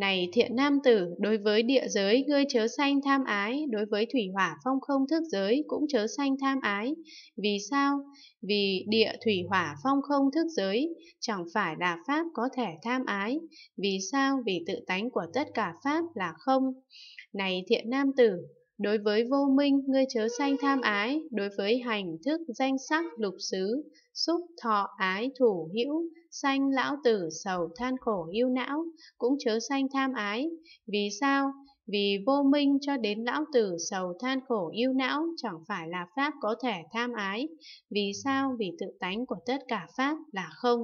Này thiện nam tử, đối với địa giới ngươi chớ sanh tham ái, đối với thủy hỏa phong không thức giới cũng chớ sanh tham ái. Vì sao? Vì địa thủy hỏa phong không thức giới chẳng phải là pháp có thể tham ái. Vì sao? Vì tự tánh của tất cả pháp là không. Này thiện nam tử, Đối với vô minh, ngươi chớ sanh tham ái, đối với hành thức danh sắc lục xứ, xúc thọ ái thủ hữu, sanh lão tử sầu than khổ yêu não, cũng chớ sanh tham ái. Vì sao? Vì vô minh cho đến lão tử sầu than khổ yêu não chẳng phải là pháp có thể tham ái. Vì sao? Vì tự tánh của tất cả pháp là không.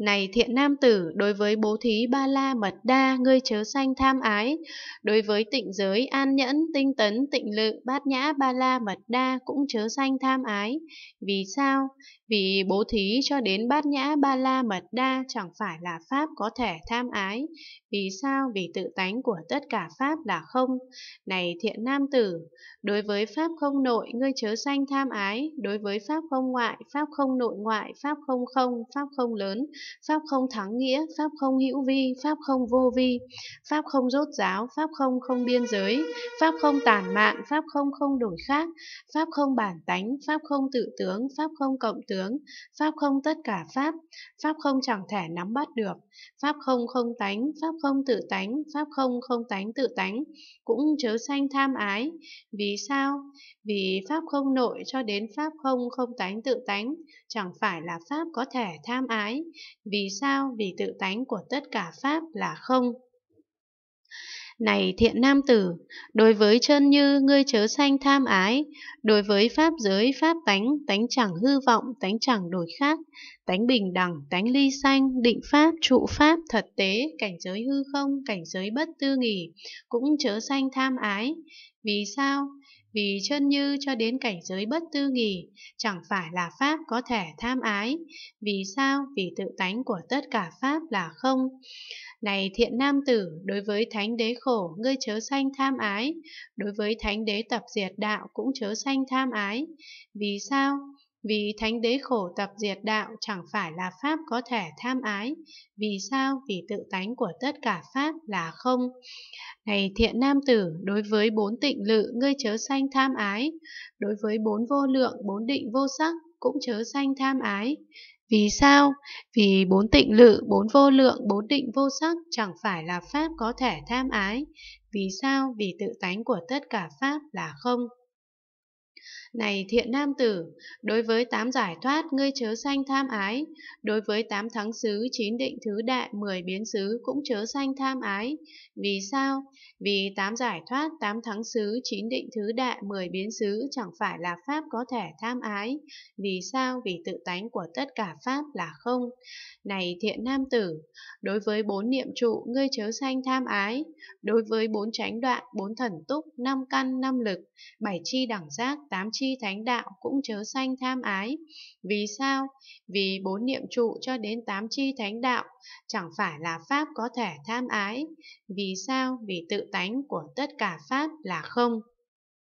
Này thiện nam tử, đối với bố thí ba la mật đa, ngươi chớ sanh tham ái. Đối với tịnh giới, an nhẫn, tinh tấn, tịnh lự, bát nhã, ba la mật đa cũng chớ sanh tham ái. Vì sao? Vì bố thí cho đến bát nhã, ba la mật đa chẳng phải là pháp có thể tham ái. Vì sao? Vì tự tánh của tất cả pháp là không. Này thiện nam tử, đối với pháp không nội, ngươi chớ sanh tham ái. Đối với pháp không ngoại, pháp không nội ngoại, pháp không không, pháp không lớn, Pháp không thắng nghĩa, Pháp không hữu vi, Pháp không vô vi, Pháp không rốt ráo Pháp không không biên giới, Pháp không tàn mạn, Pháp không không đổi khác, Pháp không bản tánh, Pháp không tự tướng, Pháp không cộng tướng, Pháp không tất cả Pháp, Pháp không chẳng thể nắm bắt được, Pháp không không tánh, Pháp không tự tánh, Pháp không không tánh tự tánh, cũng chớ sanh tham ái. Vì sao? Vì Pháp không nội cho đến Pháp không không tánh tự tánh, chẳng phải là Pháp có thể tham ái, vì sao? Vì tự tánh của tất cả Pháp là không. Này thiện nam tử, đối với chân như ngươi chớ sanh tham ái, đối với pháp giới pháp tánh, tánh chẳng hư vọng, tánh chẳng đổi khác, tánh bình đẳng, tánh ly sanh, định pháp, trụ pháp, thật tế, cảnh giới hư không, cảnh giới bất tư nghỉ, cũng chớ sanh tham ái. Vì sao? vì chân như cho đến cảnh giới bất tư nghì chẳng phải là pháp có thể tham ái vì sao vì tự tánh của tất cả pháp là không này thiện nam tử đối với thánh đế khổ ngươi chớ sanh tham ái đối với thánh đế tập diệt đạo cũng chớ sanh tham ái vì sao vì thánh đế khổ tập diệt đạo chẳng phải là pháp có thể tham ái. Vì sao? Vì tự tánh của tất cả pháp là không. Này thiện nam tử, đối với bốn tịnh lự, ngươi chớ sanh tham ái. Đối với bốn vô lượng, bốn định vô sắc, cũng chớ sanh tham ái. Vì sao? Vì bốn tịnh lự, bốn vô lượng, bốn định vô sắc chẳng phải là pháp có thể tham ái. Vì sao? Vì tự tánh của tất cả pháp là không. Này thiện nam tử, đối với tám giải thoát ngươi chớ sanh tham ái, đối với tám thắng xứ, chín định thứ đại, mười biến xứ cũng chớ sanh tham ái. Vì sao? Vì tám giải thoát, tám thắng xứ, chín định thứ đại, mười biến xứ chẳng phải là pháp có thể tham ái. Vì sao? Vì tự tánh của tất cả pháp là không. Này thiện nam tử, đối với bốn niệm trụ ngươi chớ sanh tham ái, đối với bốn chánh đoạn, bốn thần túc, năm căn, năm lực, bảy chi đẳng giác, tám chi chi thánh đạo cũng chớ sanh tham ái. Vì sao? Vì bốn niệm trụ cho đến tám chi thánh đạo chẳng phải là pháp có thể tham ái. Vì sao? Vì tự tánh của tất cả pháp là không.